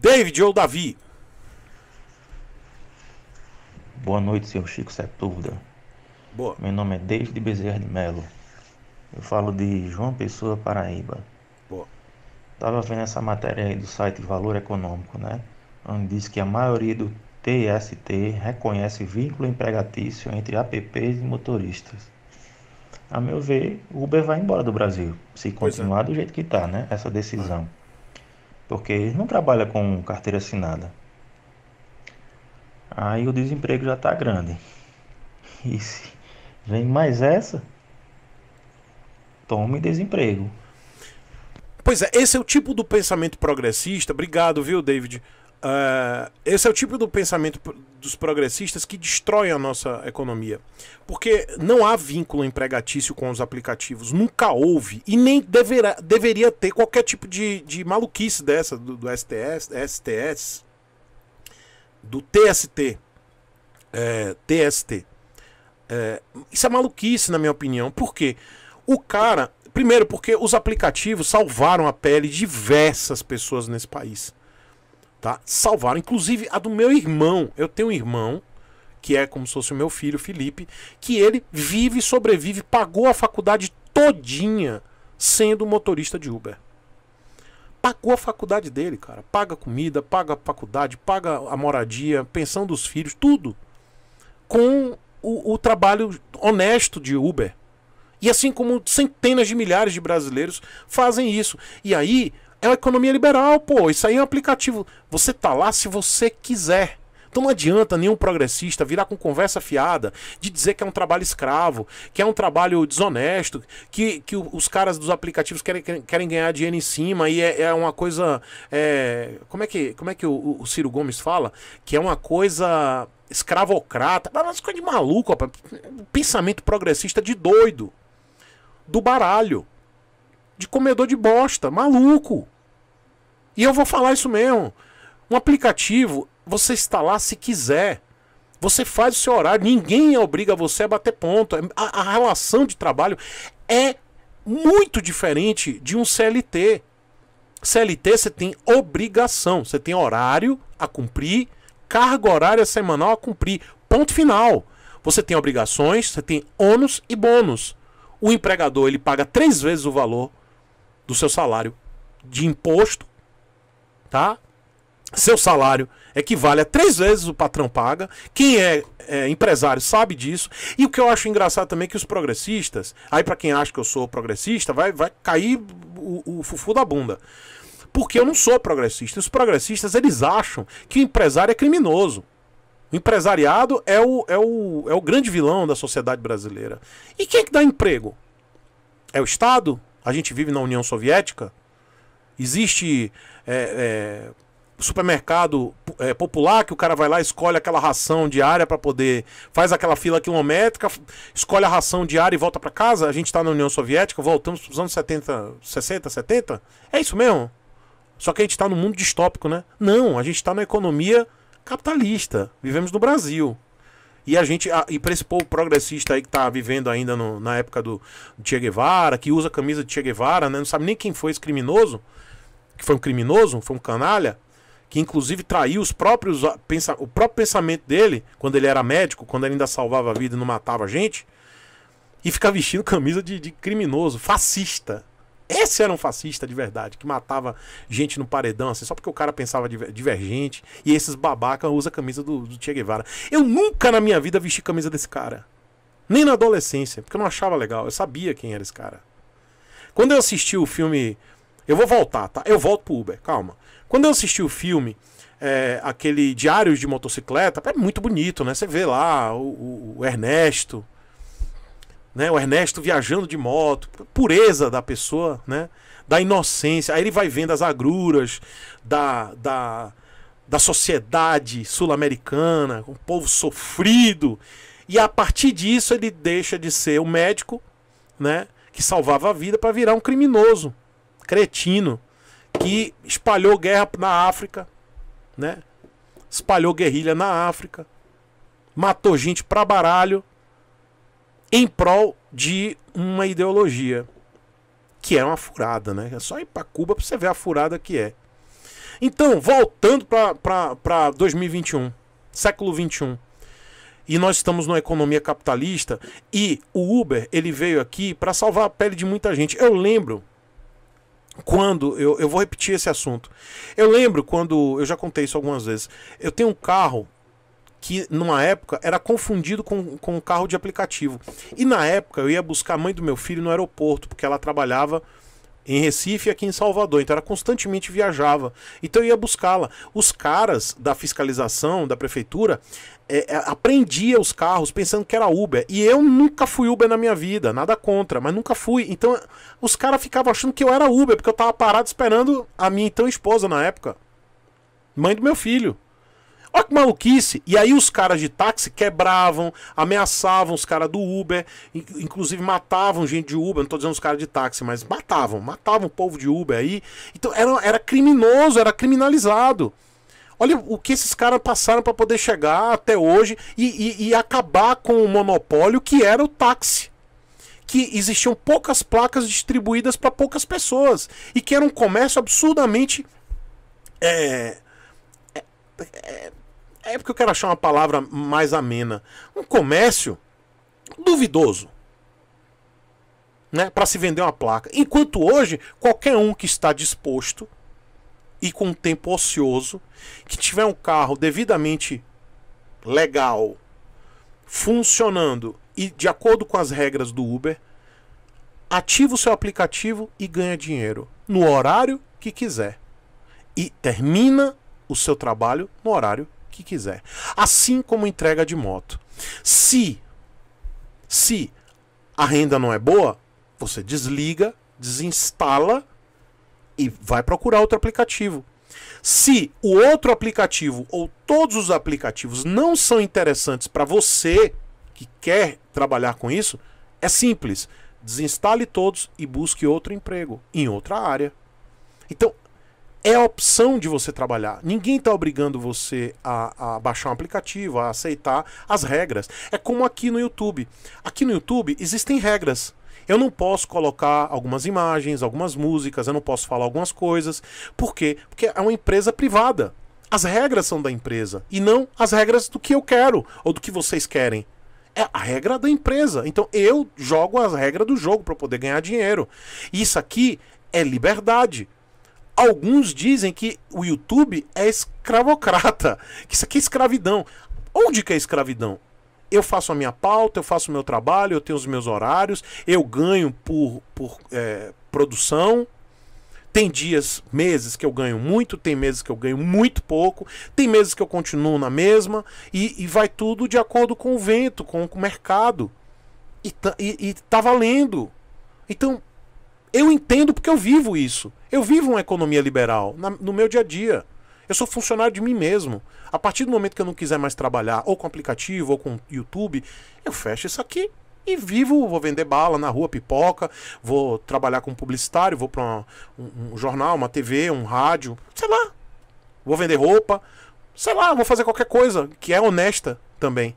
David ou Davi? Boa noite, senhor Chico Sepúlveda. Boa. Meu nome é David Bezerra de Melo. Eu falo de João Pessoa, Paraíba. Boa. Estava vendo essa matéria aí do site Valor Econômico, né? Onde diz que a maioria do TST reconhece vínculo empregatício entre apps e motoristas. A meu ver, o Uber vai embora do Brasil, se é. continuar é. do jeito que está, né? Essa decisão porque ele não trabalha com carteira assinada. Aí o desemprego já está grande. E se vem mais essa, tome desemprego. Pois é, esse é o tipo do pensamento progressista. Obrigado, viu, David? Ah, esse é o tipo do pensamento dos progressistas que destrói a nossa economia. Porque não há vínculo empregatício com os aplicativos. Nunca houve. E nem deverá, deveria ter qualquer tipo de, de maluquice dessa, do, do STS, STS, do TST. É, TST. É, isso é maluquice, na minha opinião. Por quê? O cara. Primeiro, porque os aplicativos salvaram a pele de diversas pessoas nesse país tá? Salvaram, inclusive a do meu irmão. Eu tenho um irmão que é como se fosse o meu filho Felipe, que ele vive, sobrevive, pagou a faculdade todinha sendo motorista de Uber. Pagou a faculdade dele, cara. Paga comida, paga a faculdade, paga a moradia, pensão dos filhos, tudo. Com o, o trabalho honesto de Uber. E assim como centenas de milhares de brasileiros fazem isso. E aí é uma economia liberal, pô. Isso aí é um aplicativo. Você tá lá se você quiser. Então não adianta nenhum progressista virar com conversa fiada de dizer que é um trabalho escravo, que é um trabalho desonesto, que, que os caras dos aplicativos querem, querem ganhar dinheiro em cima e é, é uma coisa. É, como é que, como é que o, o, Ciro Gomes fala? Que é uma coisa escravocrata. Mas coisa de maluco, ó, pensamento progressista de doido. Do baralho de comedor de bosta, maluco. E eu vou falar isso mesmo. Um aplicativo, você instalar se quiser. Você faz o seu horário, ninguém obriga você a bater ponto. É, a, a relação de trabalho é muito diferente de um CLT. CLT você tem obrigação, você tem horário a cumprir, carga horária semanal a cumprir. Ponto final. Você tem obrigações, você tem ônus e bônus. O empregador ele paga três vezes o valor do seu salário de imposto, tá? Seu salário equivale a três vezes o patrão paga. Quem é, é empresário sabe disso. E o que eu acho engraçado também é que os progressistas, aí para quem acha que eu sou progressista, vai, vai cair o, o fufu da bunda porque eu não sou progressista. Os progressistas eles acham que o empresário é criminoso. O empresariado é o, é o, é o grande vilão da sociedade brasileira. E quem é que dá emprego? É o Estado? A gente vive na União Soviética? Existe é, é, supermercado é, popular que o cara vai lá, escolhe aquela ração diária para poder. faz aquela fila quilométrica, escolhe a ração diária e volta para casa? A gente está na União Soviética, voltamos para os anos 70, 60, 70? É isso mesmo? Só que a gente está no mundo distópico, né? Não, a gente está na economia capitalista. Vivemos no Brasil. E a gente, a, e para esse povo progressista aí que tá vivendo ainda no, na época do, do Che Guevara, que usa a camisa de Che Guevara, né? Não sabe nem quem foi esse criminoso, que foi um criminoso, foi um canalha, que inclusive traiu os próprios ah, pensa, o próprio pensamento dele quando ele era médico, quando ele ainda salvava a vida e não matava a gente, e fica vestindo camisa de, de criminoso, fascista. Esse era um fascista de verdade, que matava gente no paredão, assim, só porque o cara pensava divergente. E esses babacas usam a camisa do, do Che Guevara. Eu nunca na minha vida vesti camisa desse cara. Nem na adolescência, porque eu não achava legal. Eu sabia quem era esse cara. Quando eu assisti o filme. Eu vou voltar, tá? Eu volto pro Uber, calma. Quando eu assisti o filme, é, aquele Diários de Motocicleta, é muito bonito, né? Você vê lá o, o, o Ernesto né? O Ernesto viajando de moto, pureza da pessoa, né? Da inocência. Aí ele vai vendo as agruras da, da, da sociedade sul-americana, um povo sofrido. E a partir disso ele deixa de ser o médico, né? Que salvava a vida para virar um criminoso, cretino, que espalhou guerra na África, né? Espalhou guerrilha na África, matou gente pra baralho em prol de uma ideologia que é uma furada, né? É só ir para Cuba para você ver a furada que é. Então, voltando para 2021, século 21. E nós estamos numa economia capitalista e o Uber, ele veio aqui para salvar a pele de muita gente. Eu lembro quando eu, eu vou repetir esse assunto. Eu lembro quando eu já contei isso algumas vezes. Eu tenho um carro que numa época era confundido com, com um carro de aplicativo. E na época eu ia buscar a mãe do meu filho no aeroporto, porque ela trabalhava em Recife e aqui em Salvador. Então ela constantemente viajava. Então eu ia buscá-la. Os caras da fiscalização, da prefeitura, é, é, aprendia os carros pensando que era Uber. E eu nunca fui Uber na minha vida, nada contra, mas nunca fui. Então os caras ficavam achando que eu era Uber, porque eu tava parado esperando a minha então esposa na época. Mãe do meu filho. Olha que maluquice. E aí os caras de táxi quebravam, ameaçavam os caras do Uber, inclusive matavam gente de Uber, não tô dizendo os caras de táxi, mas matavam, matavam o povo de Uber aí. Então era, era criminoso, era criminalizado. Olha o que esses caras passaram para poder chegar até hoje e, e, e acabar com o monopólio que era o táxi que existiam poucas placas distribuídas para poucas pessoas e que era um comércio absurdamente é, é, é, é porque eu quero achar uma palavra mais amena. Um comércio duvidoso. Né, para se vender uma placa. Enquanto hoje, qualquer um que está disposto e com um tempo ocioso, que tiver um carro devidamente legal, funcionando e de acordo com as regras do Uber, ativa o seu aplicativo e ganha dinheiro no horário que quiser. E termina o seu trabalho no horário que quiser. Assim como entrega de moto. Se se a renda não é boa, você desliga, desinstala e vai procurar outro aplicativo. Se o outro aplicativo ou todos os aplicativos não são interessantes para você que quer trabalhar com isso, é simples. Desinstale todos e busque outro emprego em outra área. Então, é a opção de você trabalhar. Ninguém está obrigando você a, a, baixar um aplicativo, a aceitar as regras. É como aqui no YouTube. Aqui no YouTube existem regras. Eu não posso colocar algumas imagens, algumas músicas, eu não posso falar algumas coisas. Por quê? Porque é uma empresa privada. As regras são da empresa e não as regras do que eu quero ou do que vocês querem é a regra da empresa. Então eu jogo a regra do jogo para poder ganhar dinheiro. Isso aqui é liberdade. Alguns dizem que o YouTube é escravocrata, que isso aqui é escravidão. Onde que é escravidão? Eu faço a minha pauta, eu faço o meu trabalho, eu tenho os meus horários, eu ganho por, por é, produção, tem dias, meses que eu ganho muito, tem meses que eu ganho muito pouco, tem meses que eu continuo na mesma, e, e vai tudo de acordo com o vento, com, com o mercado. E tá, e, e tá valendo. Então, eu entendo porque eu vivo isso. Eu vivo uma economia liberal na, no meu dia a dia. Eu sou funcionário de mim mesmo. A partir do momento que eu não quiser mais trabalhar ou com aplicativo ou com YouTube, eu fecho isso aqui e vivo. Vou vender bala na rua, pipoca, vou trabalhar como publicitário, vou para um, um, jornal, uma TV, um rádio, sei lá. Vou vender roupa, sei lá, vou fazer qualquer coisa que é honesta também.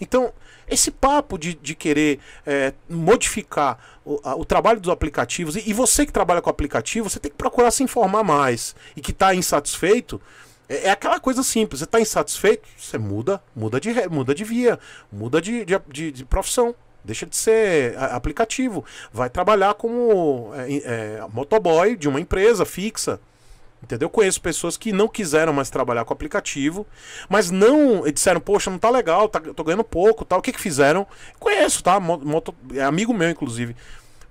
Então, esse papo de, de querer é, modificar o, a, o, trabalho dos aplicativos, e, e, você que trabalha com aplicativo, você tem que procurar se informar mais e que está insatisfeito. É, é, aquela coisa simples, você está insatisfeito, você muda, muda de, muda de via, muda de, de, de, de profissão, deixa de ser aplicativo, vai trabalhar como é, é, motoboy de uma empresa fixa. Entendeu? Eu conheço pessoas que não quiseram mais trabalhar com aplicativo, mas não disseram, poxa, não tá legal, tá, tô ganhando pouco, tal. O que que fizeram? Conheço, tá? Moto, é amigo meu, inclusive.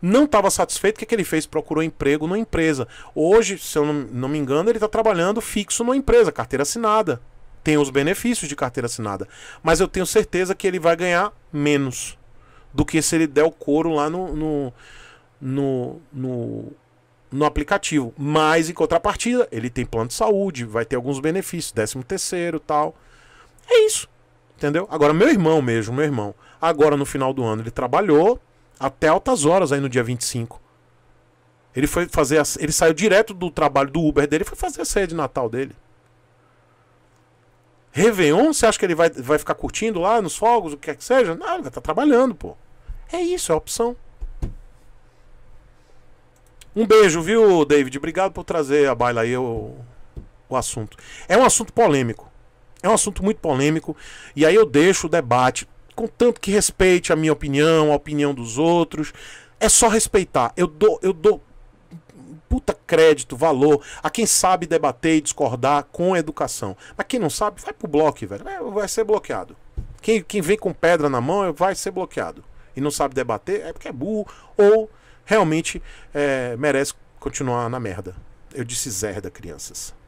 Não estava satisfeito, o que, que ele fez? Procurou emprego numa empresa. Hoje, se eu não, não me engano, ele está trabalhando fixo numa empresa, carteira assinada. Tem os benefícios de carteira assinada. Mas eu tenho certeza que ele vai ganhar menos do que se ele der o couro lá no, no, no, no no aplicativo. Mas, em contrapartida, ele tem plano de saúde, vai ter alguns benefícios, 13 terceiro tal. É isso. Entendeu? Agora, meu irmão mesmo, meu irmão, agora no final do ano, ele trabalhou até altas horas aí no dia 25. Ele foi fazer. A, ele saiu direto do trabalho do Uber dele e foi fazer a ceia de Natal dele. Réveillon, você acha que ele vai, vai ficar curtindo lá nos fogos, o que quer que seja? Não, ele tá trabalhando, pô. É isso, é a opção. Um beijo, viu, David? Obrigado por trazer a baila aí o, o assunto. É um assunto polêmico. É um assunto muito polêmico. E aí eu deixo o debate, contanto que respeite a minha opinião, a opinião dos outros. É só respeitar. Eu dou, eu dou puta crédito, valor a quem sabe debater e discordar com educação. Mas quem não sabe, vai pro bloco, velho. É, vai ser bloqueado. Quem, quem vem com pedra na mão vai ser bloqueado. E não sabe debater é porque é burro ou realmente é, merece continuar na merda. Eu disse zerda, crianças.